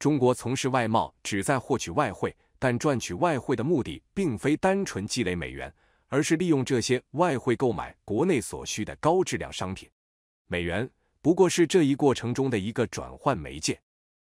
中国从事外贸旨在获取外汇，但赚取外汇的目的并非单纯积累美元，而是利用这些外汇购买国内所需的高质量商品。美元不过是这一过程中的一个转换媒介。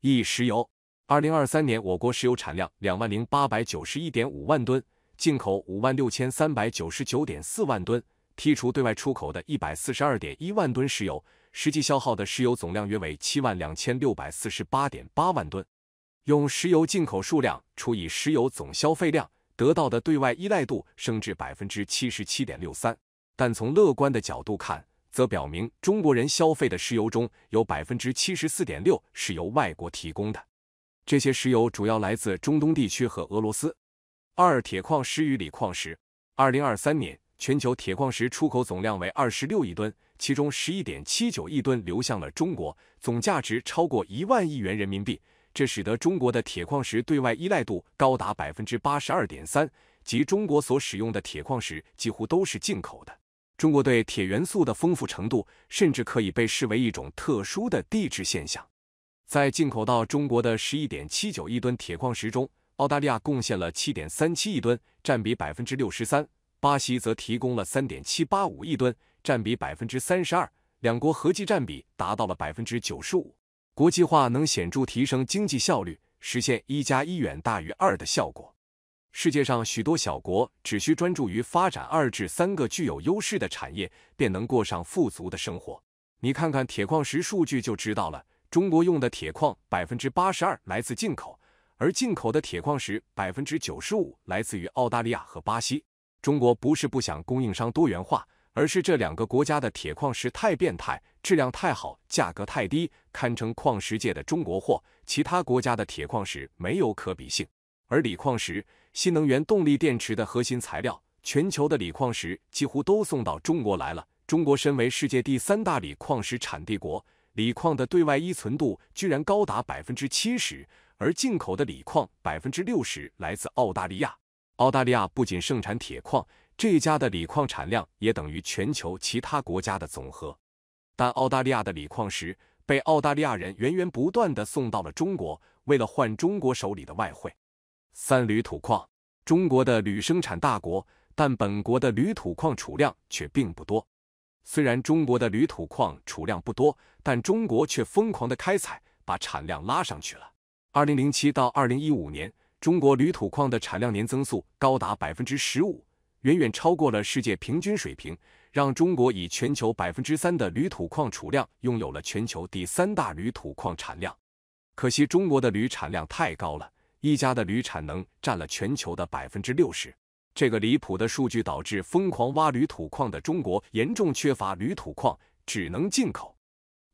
一石油，二零二三年我国石油产量两万零八百九十一点五万吨，进口五万六千三百九十九点四万吨，剔除对外出口的一百四十二点一万吨石油。实际消耗的石油总量约为七万两千六百四十八点八万吨，用石油进口数量除以石油总消费量得到的对外依赖度升至百分之七十七点六三。但从乐观的角度看，则表明中国人消费的石油中有百分之七十四点六是由外国提供的，这些石油主要来自中东地区和俄罗斯。二铁矿石与锂矿石，二零二三年全球铁矿石出口总量为二十六亿吨。其中十一点七九亿吨流向了中国，总价值超过一万亿元人民币。这使得中国的铁矿石对外依赖度高达百分之八十二点三，即中国所使用的铁矿石几乎都是进口的。中国对铁元素的丰富程度，甚至可以被视为一种特殊的地质现象。在进口到中国的十一点七九亿吨铁矿石中，澳大利亚贡献了七点三七亿吨，占比百分之六十三；巴西则提供了三点七八五亿吨。占比百分之三十二，两国合计占比达到了百分之九十五。国际化能显著提升经济效率，实现一加一远大于二的效果。世界上许多小国只需专注于发展二至三个具有优势的产业，便能过上富足的生活。你看看铁矿石数据就知道了：中国用的铁矿百分之八十二来自进口，而进口的铁矿石百分之九十五来自于澳大利亚和巴西。中国不是不想供应商多元化。而是这两个国家的铁矿石太变态，质量太好，价格太低，堪称矿石界的“中国货”。其他国家的铁矿石没有可比性。而锂矿石，新能源动力电池的核心材料，全球的锂矿石几乎都送到中国来了。中国身为世界第三大锂矿石产地国，锂矿的对外依存度居然高达百分之七十，而进口的锂矿百分之六十来自澳大利亚。澳大利亚不仅盛产铁矿。这家的锂矿产量也等于全球其他国家的总和，但澳大利亚的锂矿石被澳大利亚人源源不断的送到了中国，为了换中国手里的外汇。三铝土矿，中国的铝生产大国，但本国的铝土矿储量却并不多。虽然中国的铝土矿储量不多，但中国却疯狂的开采，把产量拉上去了。二零零七到二零一五年，中国铝土矿的产量年增速高达百分之十五。远远超过了世界平均水平，让中国以全球百分之三的铝土矿储量，拥有了全球第三大铝土矿产量。可惜中国的铝产量太高了，一家的铝产能占了全球的百分之六十。这个离谱的数据导致疯狂挖铝土矿的中国严重缺乏铝土矿，只能进口。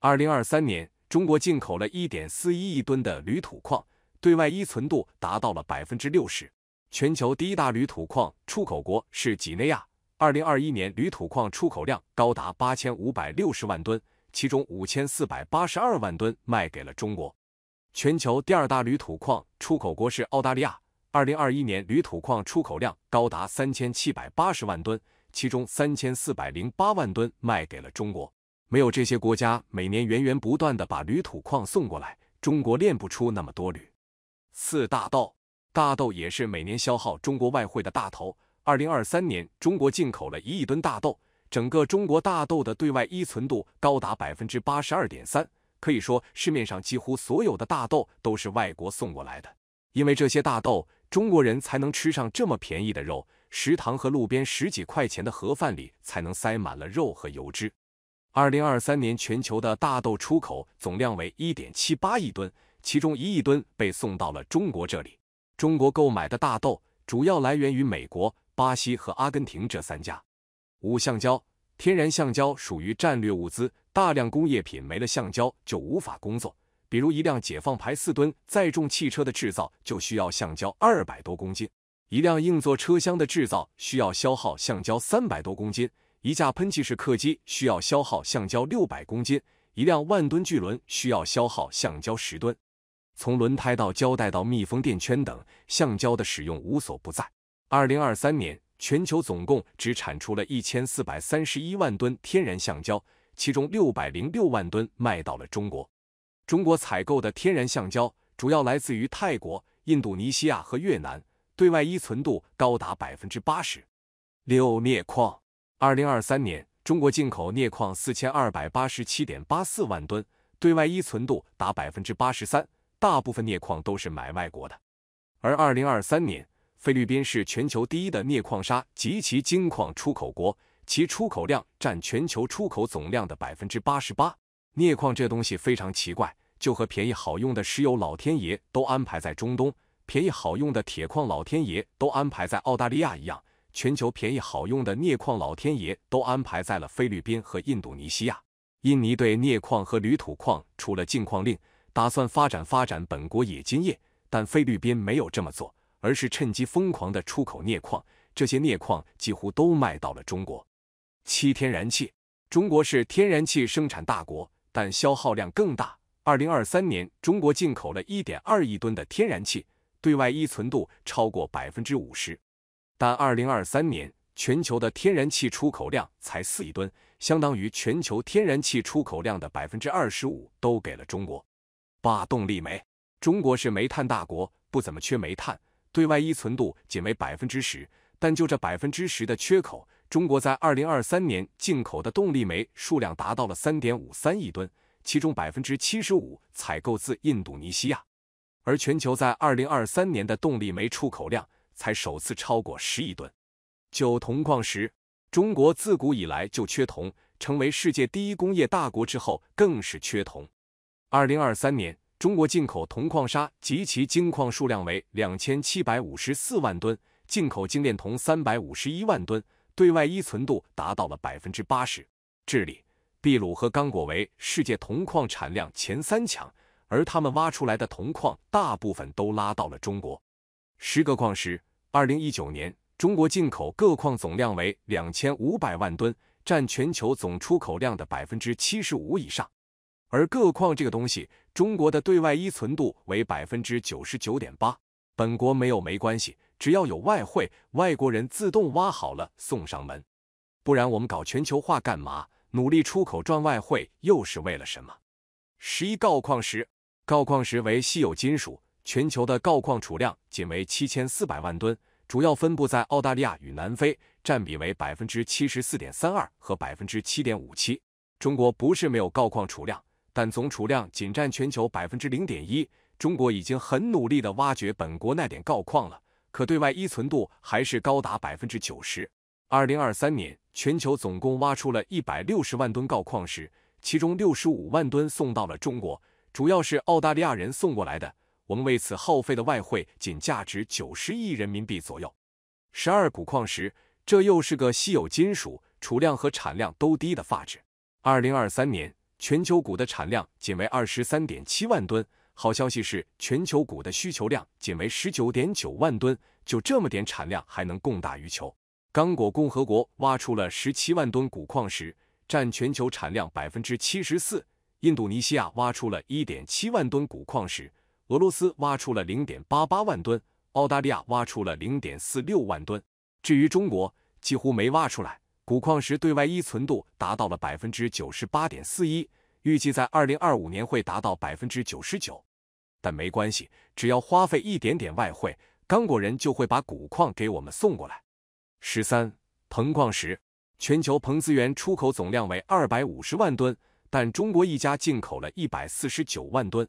二零二三年，中国进口了一点四一亿吨的铝土矿，对外依存度达到了百分之六十。全球第一大铝土矿出口国是几内亚，2021年铝土矿出口量高达8560万吨，其中5482万吨卖给了中国。全球第二大铝土矿出口国是澳大利亚，2021年铝土矿出口量高达3780万吨，其中3408万吨卖给了中国。没有这些国家每年源源不断的把铝土矿送过来，中国炼不出那么多铝。四大道。大豆也是每年消耗中国外汇的大头。二零二三年，中国进口了一亿吨大豆，整个中国大豆的对外依存度高达百分之八十二点三，可以说市面上几乎所有的大豆都是外国送过来的。因为这些大豆，中国人才能吃上这么便宜的肉。食堂和路边十几块钱的盒饭里，才能塞满了肉和油脂。二零二三年，全球的大豆出口总量为一点七八亿吨，其中一亿吨被送到了中国这里。中国购买的大豆主要来源于美国、巴西和阿根廷这三家。五、橡胶，天然橡胶属于战略物资，大量工业品没了橡胶就无法工作。比如一辆解放牌四吨载重汽车的制造就需要橡胶二百多公斤，一辆硬座车厢的制造需要消耗橡胶三百多公斤，一架喷气式客机需要消耗橡胶六百公斤，一辆万吨巨轮需要消耗橡胶十吨。从轮胎到胶带到密封垫圈等，橡胶的使用无所不在。二零二三年，全球总共只产出了一千四百三十一万吨天然橡胶，其中六百零六万吨卖到了中国。中国采购的天然橡胶主要来自于泰国、印度尼西亚和越南，对外依存度高达百分之八十。六镍矿，二零二三年中国进口镍矿四千二百八十七点八四万吨，对外依存度达百分之八十三。大部分镍矿都是买外国的，而二零二三年，菲律宾是全球第一的镍矿砂及其金矿出口国，其出口量占全球出口总量的百分之八十八。镍矿这东西非常奇怪，就和便宜好用的石油老天爷都安排在中东，便宜好用的铁矿老天爷都安排在澳大利亚一样，全球便宜好用的镍矿老天爷都安排在了菲律宾和印度尼西亚。印尼对镍矿和铝土矿出了禁矿令。打算发展发展本国冶金业，但菲律宾没有这么做，而是趁机疯狂的出口镍矿，这些镍矿几乎都卖到了中国。七天然气，中国是天然气生产大国，但消耗量更大。二零二三年，中国进口了一点二亿吨的天然气，对外依存度超过百分之五十。但二零二三年，全球的天然气出口量才四亿吨，相当于全球天然气出口量的百分之二十五都给了中国。八动力煤，中国是煤炭大国，不怎么缺煤炭，对外依存度仅为百分之十。但就这百分之十的缺口，中国在二零二三年进口的动力煤数量达到了三点五三亿吨，其中百分之七十五采购自印度尼西亚。而全球在二零二三年的动力煤出口量才首次超过十亿吨。九铜矿石，中国自古以来就缺铜，成为世界第一工业大国之后，更是缺铜。二零二三年，中国进口铜矿砂及其精矿数量为两千七百五十四万吨，进口精炼铜三百五十一万吨，对外依存度达到了百分之八十。智利、秘鲁和刚果为世界铜矿产量前三强，而他们挖出来的铜矿大部分都拉到了中国。十个矿石，二零一九年，中国进口各矿总量为两千五百万吨，占全球总出口量的百分之七十五以上。而铬矿这个东西，中国的对外依存度为百分之九十九点八，本国没有没关系，只要有外汇，外国人自动挖好了送上门。不然我们搞全球化干嘛？努力出口赚外汇又是为了什么？十一锆矿石，锆矿石为稀有金属，全球的锆矿储量仅为七千四百万吨，主要分布在澳大利亚与南非，占比为百分之七十四点三二和百分之七点五七。中国不是没有锆矿储量。但总储量仅占全球百分之零点一，中国已经很努力地挖掘本国那点锆矿了，可对外依存度还是高达百分之九十。二零二三年，全球总共挖出了一百六十万吨锆矿石，其中六十五万吨送到了中国，主要是澳大利亚人送过来的。我们为此耗费的外汇仅价值九十亿人民币左右。十二钴矿石，这又是个稀有金属，储量和产量都低的发指。二零二三年。全球钴的产量仅为二十三点七万吨。好消息是，全球钴的需求量仅为十九点九万吨。就这么点产量，还能供大于求。刚果共和国挖出了十七万吨钴矿石，占全球产量百分之七十四。印度尼西亚挖出了一点七万吨钴矿石，俄罗斯挖出了零点八八万吨，澳大利亚挖出了零点四六万吨。至于中国，几乎没挖出来。钴矿石对外依存度达到了百分之九十八点四一，预计在二零二五年会达到百分之九十九。但没关系，只要花费一点点外汇，刚果人就会把钴矿给我们送过来。十三，硼矿石，全球硼资源出口总量为二百五十万吨，但中国一家进口了一百四十九万吨。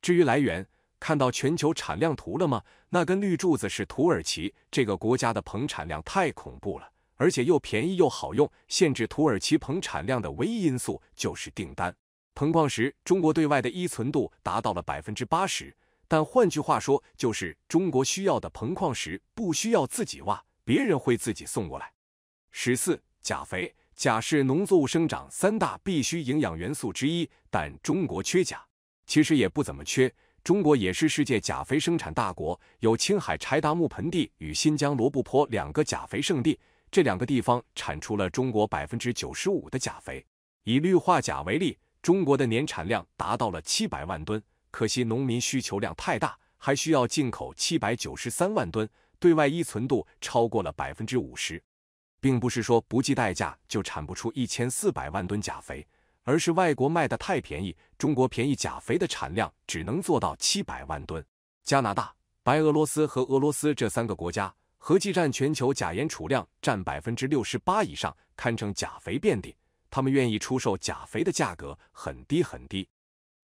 至于来源，看到全球产量图了吗？那根绿柱子是土耳其，这个国家的硼产量太恐怖了。而且又便宜又好用，限制土耳其硼产量的唯一因素就是订单。硼矿石中国对外的依存度达到了百分之八十，但换句话说，就是中国需要的硼矿石不需要自己挖，别人会自己送过来。十四，钾肥，钾是农作物生长三大必需营养元素之一，但中国缺钾，其实也不怎么缺，中国也是世界钾肥生产大国，有青海柴达木盆地与新疆罗布泊两个钾肥圣地。这两个地方产出了中国百分之九十五的钾肥。以氯化钾为例，中国的年产量达到了七百万吨，可惜农民需求量太大，还需要进口七百九十三万吨，对外依存度超过了百分之五十。并不是说不计代价就产不出一千四百万吨钾肥，而是外国卖的太便宜，中国便宜钾肥的产量只能做到七百万吨。加拿大、白俄罗斯和俄罗斯这三个国家。合计占全球钾盐储量占百分之六十八以上，堪称钾肥遍地。他们愿意出售钾肥的价格很低很低，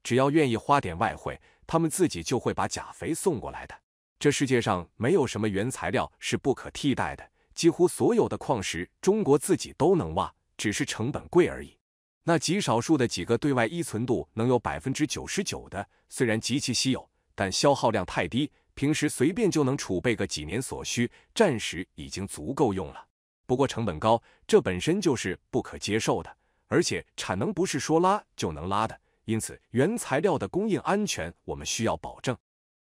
只要愿意花点外汇，他们自己就会把钾肥送过来的。这世界上没有什么原材料是不可替代的，几乎所有的矿石中国自己都能挖，只是成本贵而已。那极少数的几个对外依存度能有百分之九十九的，虽然极其稀有，但消耗量太低。平时随便就能储备个几年所需，暂时已经足够用了。不过成本高，这本身就是不可接受的。而且产能不是说拉就能拉的，因此原材料的供应安全我们需要保证。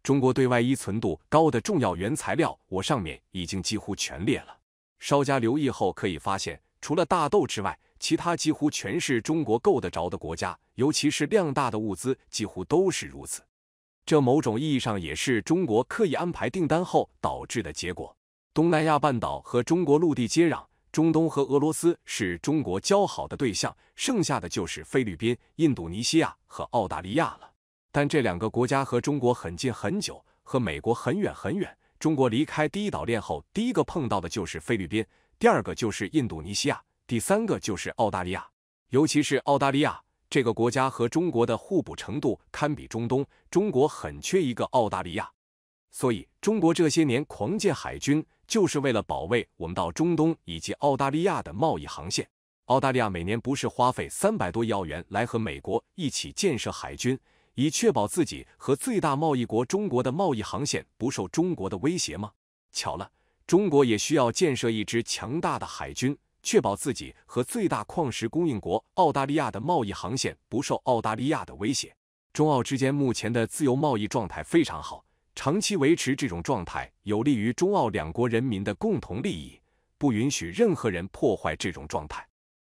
中国对外依存度高的重要原材料，我上面已经几乎全列了。稍加留意后，可以发现，除了大豆之外，其他几乎全是中国够得着的国家，尤其是量大的物资，几乎都是如此。这某种意义上也是中国刻意安排订单后导致的结果。东南亚半岛和中国陆地接壤，中东和俄罗斯是中国交好的对象，剩下的就是菲律宾、印度尼西亚和澳大利亚了。但这两个国家和中国很近很久，和美国很远很远。中国离开第一岛链后，第一个碰到的就是菲律宾，第二个就是印度尼西亚，第三个就是澳大利亚，尤其是澳大利亚。这个国家和中国的互补程度堪比中东，中国很缺一个澳大利亚，所以中国这些年狂建海军，就是为了保卫我们到中东以及澳大利亚的贸易航线。澳大利亚每年不是花费三百多亿澳元来和美国一起建设海军，以确保自己和最大贸易国中国的贸易航线不受中国的威胁吗？巧了，中国也需要建设一支强大的海军。确保自己和最大矿石供应国澳大利亚的贸易航线不受澳大利亚的威胁。中澳之间目前的自由贸易状态非常好，长期维持这种状态有利于中澳两国人民的共同利益。不允许任何人破坏这种状态。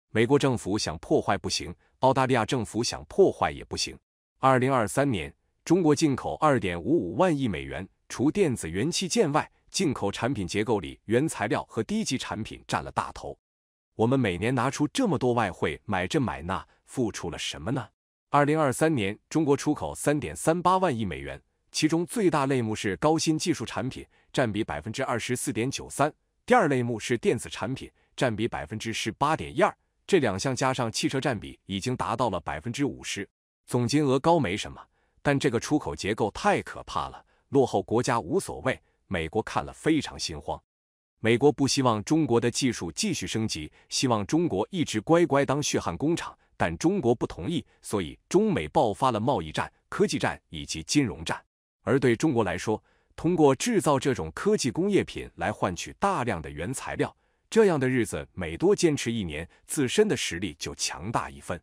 美国政府想破坏不行，澳大利亚政府想破坏也不行。二零二三年，中国进口二点五五万亿美元，除电子元器件外，进口产品结构里原材料和低级产品占了大头。我们每年拿出这么多外汇买这买那，付出了什么呢？二零二三年中国出口三点三八万亿美元，其中最大类目是高新技术产品，占比百分之二十四点九三；第二类目是电子产品，占比百分之十八点一二。这两项加上汽车，占比已经达到了百分之五十。总金额高没什么，但这个出口结构太可怕了，落后国家无所谓，美国看了非常心慌。美国不希望中国的技术继续升级，希望中国一直乖乖当血汗工厂，但中国不同意，所以中美爆发了贸易战、科技战以及金融战。而对中国来说，通过制造这种科技工业品来换取大量的原材料，这样的日子每多坚持一年，自身的实力就强大一分。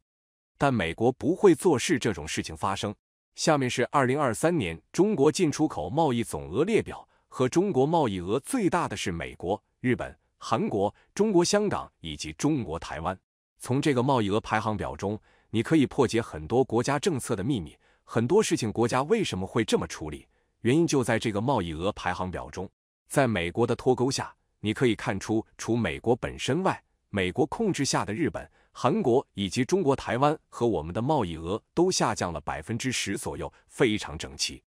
但美国不会做事这种事情发生。下面是二零二三年中国进出口贸易总额列表。和中国贸易额最大的是美国、日本、韩国、中国香港以及中国台湾。从这个贸易额排行表中，你可以破解很多国家政策的秘密，很多事情国家为什么会这么处理，原因就在这个贸易额排行表中。在美国的脱钩下，你可以看出，除美国本身外，美国控制下的日本、韩国以及中国台湾和我们的贸易额都下降了百分之十左右，非常整齐。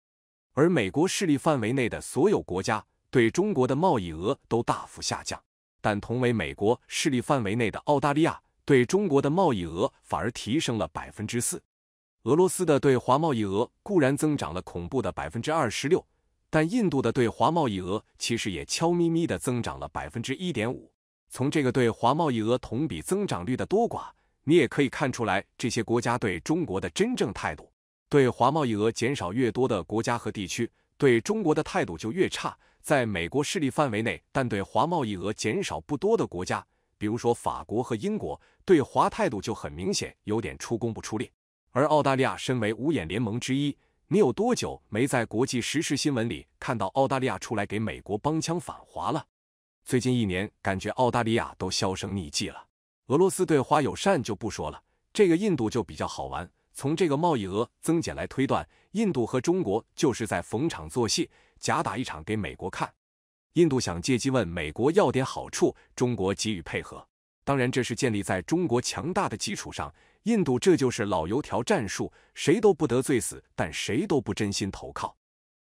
而美国势力范围内的所有国家对中国的贸易额都大幅下降，但同为美国势力范围内的澳大利亚对中国的贸易额反而提升了百分之四。俄罗斯的对华贸易额固然增长了恐怖的百分之二十六，但印度的对华贸易额其实也悄咪咪的增长了百分之一点五。从这个对华贸易额同比增长率的多寡，你也可以看出来这些国家对中国的真正态度。对华贸易额减少越多的国家和地区，对中国的态度就越差。在美国势力范围内，但对华贸易额减少不多的国家，比如说法国和英国，对华态度就很明显，有点出工不出力。而澳大利亚身为五眼联盟之一，你有多久没在国际时事新闻里看到澳大利亚出来给美国帮腔反华了？最近一年，感觉澳大利亚都销声匿迹了。俄罗斯对华友善就不说了，这个印度就比较好玩。从这个贸易额增减来推断，印度和中国就是在逢场作戏，假打一场给美国看。印度想借机问美国要点好处，中国给予配合。当然，这是建立在中国强大的基础上。印度这就是老油条战术，谁都不得罪死，但谁都不真心投靠。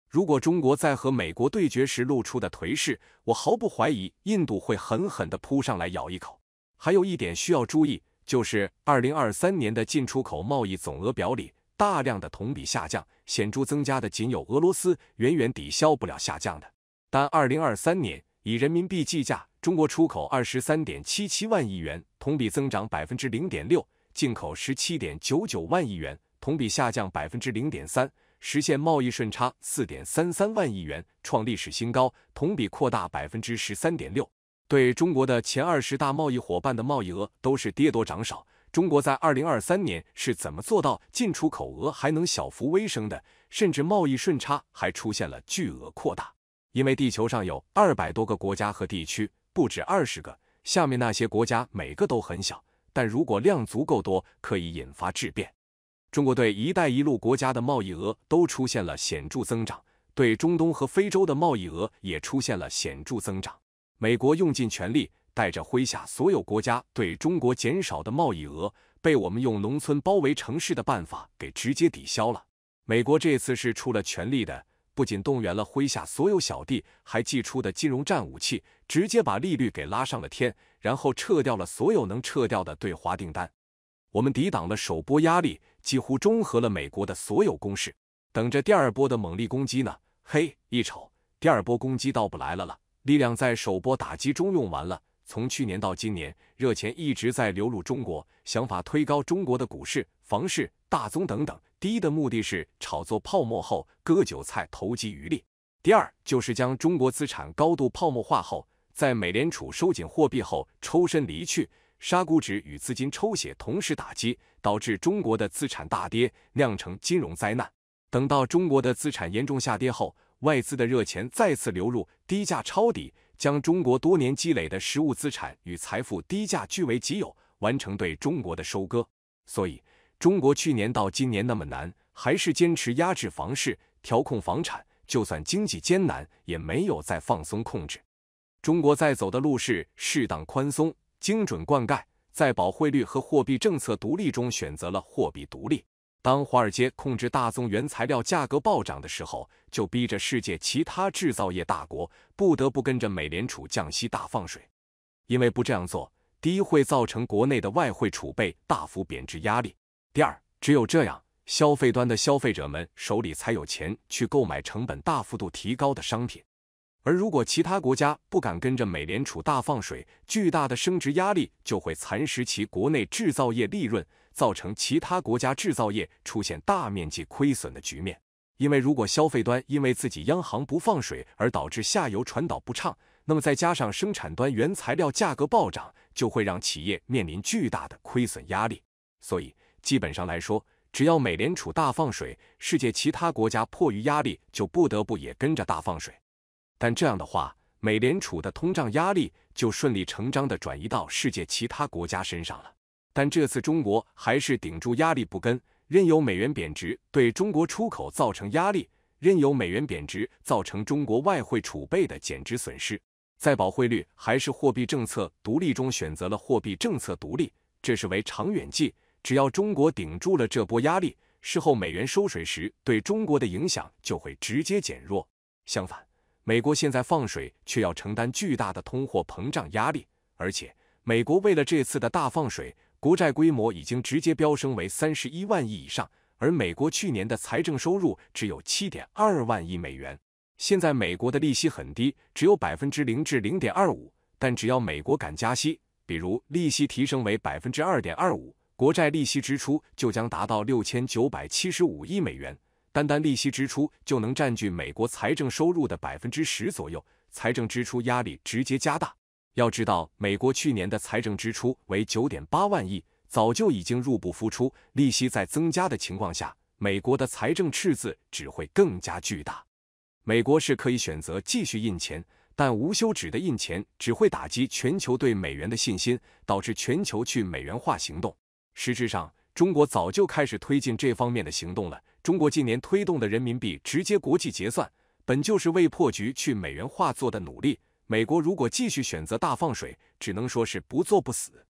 如果中国在和美国对决时露出的颓势，我毫不怀疑印度会狠狠地扑上来咬一口。还有一点需要注意。就是二零二三年的进出口贸易总额表里，大量的同比下降，显著增加的仅有俄罗斯，远远抵消不了下降的。但二零二三年以人民币计价，中国出口二十三点七七万亿元，同比增长百分之零点六；进口十七点九九万亿元，同比下降百分之零点三，实现贸易顺差四点三三万亿元，创历史新高，同比扩大百分之十三点六。对中国的前二十大贸易伙伴的贸易额都是跌多涨少。中国在二零二三年是怎么做到进出口额还能小幅微升的？甚至贸易顺差还出现了巨额扩大？因为地球上有二百多个国家和地区，不止二十个。下面那些国家每个都很小，但如果量足够多，可以引发质变。中国对“一带一路”国家的贸易额都出现了显著增长，对中东和非洲的贸易额也出现了显著增长。美国用尽全力，带着麾下所有国家对中国减少的贸易额，被我们用农村包围城市的办法给直接抵消了。美国这次是出了全力的，不仅动员了麾下所有小弟，还寄出的金融战武器，直接把利率给拉上了天，然后撤掉了所有能撤掉的对华订单。我们抵挡了首波压力，几乎中和了美国的所有攻势，等着第二波的猛力攻击呢。嘿，一瞅，第二波攻击到不来了了。力量在首波打击中用完了。从去年到今年，热钱一直在流入中国，想法推高中国的股市、房市、大宗等等。第一的目的，是炒作泡沫后割韭菜、投机渔利；第二，就是将中国资产高度泡沫化后，在美联储收紧货币后抽身离去，杀估值与资金抽血同时打击，导致中国的资产大跌，酿成金融灾难。等到中国的资产严重下跌后，外资的热钱再次流入，低价抄底，将中国多年积累的实物资产与财富低价据为己有，完成对中国的收割。所以，中国去年到今年那么难，还是坚持压制房市、调控房产，就算经济艰难，也没有再放松控制。中国在走的路是适当宽松、精准灌溉，在保汇率和货币政策独立中选择了货币独立。当华尔街控制大宗原材料价格暴涨的时候，就逼着世界其他制造业大国不得不跟着美联储降息大放水，因为不这样做，第一会造成国内的外汇储备大幅贬值压力；第二，只有这样，消费端的消费者们手里才有钱去购买成本大幅度提高的商品。而如果其他国家不敢跟着美联储大放水，巨大的升值压力就会蚕食其国内制造业利润。造成其他国家制造业出现大面积亏损的局面，因为如果消费端因为自己央行不放水而导致下游传导不畅，那么再加上生产端原材料价格暴涨，就会让企业面临巨大的亏损压力。所以，基本上来说，只要美联储大放水，世界其他国家迫于压力就不得不也跟着大放水。但这样的话，美联储的通胀压力就顺理成章地转移到世界其他国家身上了。但这次中国还是顶住压力不跟，任由美元贬值对中国出口造成压力，任由美元贬值造成中国外汇储备的减值损失。在保汇率还是货币政策独立中选择了货币政策独立，这是为长远计。只要中国顶住了这波压力，事后美元收水时对中国的影响就会直接减弱。相反，美国现在放水却要承担巨大的通货膨胀压力，而且美国为了这次的大放水。国债规模已经直接飙升为三十一万亿以上，而美国去年的财政收入只有七点二万亿美元。现在美国的利息很低，只有百分之零至零点二五，但只要美国敢加息，比如利息提升为百分之二点二五，国债利息支出就将达到六千九百七十五亿美元，单单利息支出就能占据美国财政收入的百分之十左右，财政支出压力直接加大。要知道，美国去年的财政支出为九点八万亿，早就已经入不敷出。利息在增加的情况下，美国的财政赤字只会更加巨大。美国是可以选择继续印钱，但无休止的印钱只会打击全球对美元的信心，导致全球去美元化行动。实质上，中国早就开始推进这方面的行动了。中国近年推动的人民币直接国际结算，本就是为破局去美元化做的努力。美国如果继续选择大放水，只能说是不作不死。